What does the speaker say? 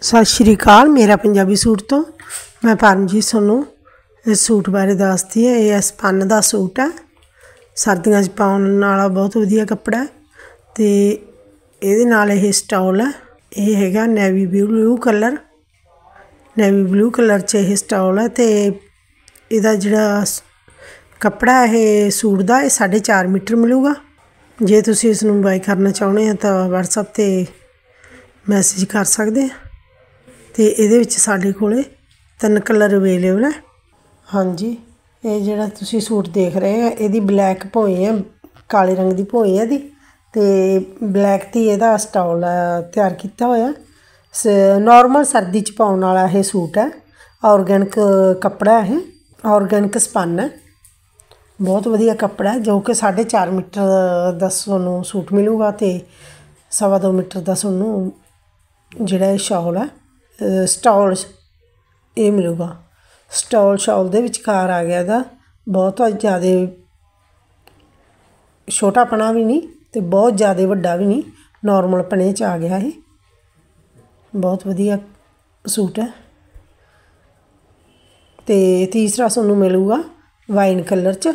ਸਤਿ ਸ਼੍ਰੀ ਅਕਾਲ ਮੇਰਾ ਪੰਜਾਬੀ ਸੂਟ ਤੋਂ ਮੈਂ ਪਰਮਜੀਤ ਤੁਹਾਨੂੰ ਇਸ ਸੂਟ ਬਾਰੇ ਦੱਸਦੀ ਹਾਂ ਇਹ ਸਪਨ ਦਾ ਸੂਟ ਹੈ ਸਰਦੀਆਂ 'ਚ ਪਾਉਣ ਵਾਲਾ ਬਹੁਤ ਵਧੀਆ ਕੱਪੜਾ ਤੇ ਇਹਦੇ ਨਾਲ ਇਹ ਸਟਾਲ ਹੈ ਇਹ ਹੈਗਾ navy blue colour navy blue colour 'ਚ ਇਹ ਸਟਾਲ ਹੈ ਤੇ ਇਹਦਾ ਜਿਹੜਾ ਕੱਪੜਾ ਇਹ ਸੂਟ ਦਾ ਇਹ 4.5 ਮੀਟਰ ਮਿਲੂਗਾ ਜੇ ਤੁਸੀਂ ਇਸ ਨੂੰ ਬਾਈ ਕਰਨਾ ਚਾਹੁੰਦੇ ਹੋ ਤਾਂ WhatsApp ਤੇ ਮੈਸੇਜ ਕਰ ਸਕਦੇ ਆ ਤੇ ਇਹਦੇ ਵਿੱਚ ਸਾਡੇ ਕੋਲੇ ਤਿੰਨ ਕਲਰ ਅਵੇਲੇਬਲ ਹੈ ਹਾਂਜੀ ਇਹ ਜਿਹੜਾ ਤੁਸੀਂ ਸੂਟ ਦੇਖ ਰਹੇ ਆ ਇਹਦੀ ਬਲੈਕ ਭੋਏ ਆ ਕਾਲੇ ਰੰਗ ਦੀ ਭੋਏ ਆ ਦੀ ਤੇ ਬਲੈਕ ਤੇ ਇਹਦਾ ਸਟਾਲ ਤਿਆਰ ਕੀਤਾ ਹੋਇਆ ਨਾਰਮਲ ਸਰਦੀ ਚ ਪਾਉਣ ਵਾਲਾ ਇਹ ਸੂਟ ਹੈ ਆਰਗੈਨਿਕ ਕੱਪੜਾ ਹੈ ਆਰਗੈਨਿਕ ਸਪਨ ਹੈ ਬਹੁਤ ਵਧੀਆ ਕੱਪੜਾ ਹੈ ਜੋ ਕਿ 4.5 ਮੀਟਰ ਦਾ ਤੁਹਾਨੂੰ ਸੂਟ ਮਿਲੂਗਾ ਤੇ 2.5 ਮੀਟਰ ਦਾ ਤੁਹਾਨੂੰ ਜਿਹੜਾ ਇਹ ਸ਼ਾਲ ਹੈ ਸਟਾਲ ਇਹ ਮਿਲੂਗਾ ਸਟਾਲ ਸ਼ਾਲ ਦੇ ਵਿਚਕਾਰ ਆ ਗਿਆ ਇਹਦਾ ਬਹੁਤ ਜ਼ਿਆਦਾ ਪਣਾ ਵੀ ਨਹੀਂ ਤੇ ਬਹੁਤ ਜ਼ਿਆਦਾ ਵੱਡਾ ਵੀ ਨਹੀਂ ਨਾਰਮਲ ਪਣੇ ਚ ਆ ਗਿਆ ਇਹ ਬਹੁਤ ਵਧੀਆ ਸੂਟ ਹੈ ਤੇ ਤੀਸਰਾ ਤੁਹਾਨੂੰ ਮਿਲੂਗਾ ਵਾਈਨ ਕਲਰ ਚ